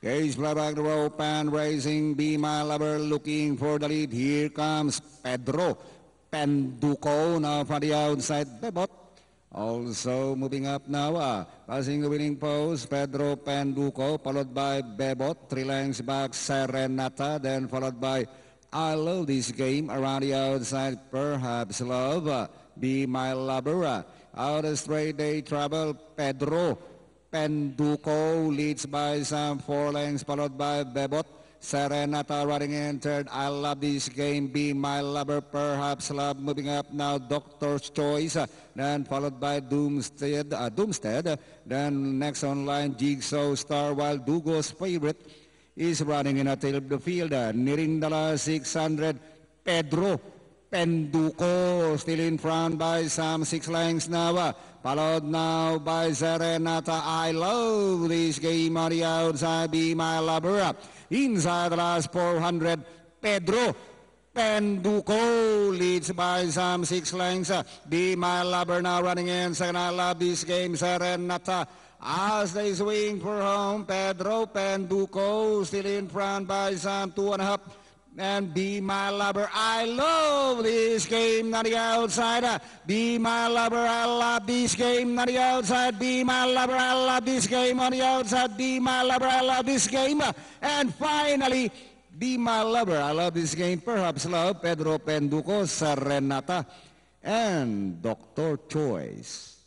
Gage Blaback the rope and raising, be my lover looking for the lead. Here comes Pedro Penduko now from the outside, Bebot. Also moving up now, uh, passing the winning post, Pedro Penduko followed by Bebot, three lengths back, Serenata, then followed by I love this game around the outside, perhaps love, uh, be my lover. Uh, out of straight day travel, Pedro Penduko leads by some four lengths, followed by Bebot. Serenata running in third. I love this game. Be my lover, perhaps love. Moving up now, Doctor's Choice. Uh, then followed by Doomstead. Uh, Doomstead. then next online, Jigsaw Star. While Dugo's favorite is running in a tail of the field. last 600. Pedro Penduko, still in front by some six lengths now. Uh, followed now by Serenata. I love this game on the outside. Be my lover. Uh, inside the last 400, Pedro. Penduko leads by some six lengths. Uh, be my lover now running in second. I love this game, Serenata. As they swing for home, Pedro Penduko still in front by some two and a half and be my lover. I love this game, not the outside. Uh, be my lover, I love this game, not the outside. Be my lover, I love this game on the outside. Be my lover, I love this game. And finally, be my lover, I love this game. Perhaps love Pedro Penduko, Serenata, and Dr. Choice.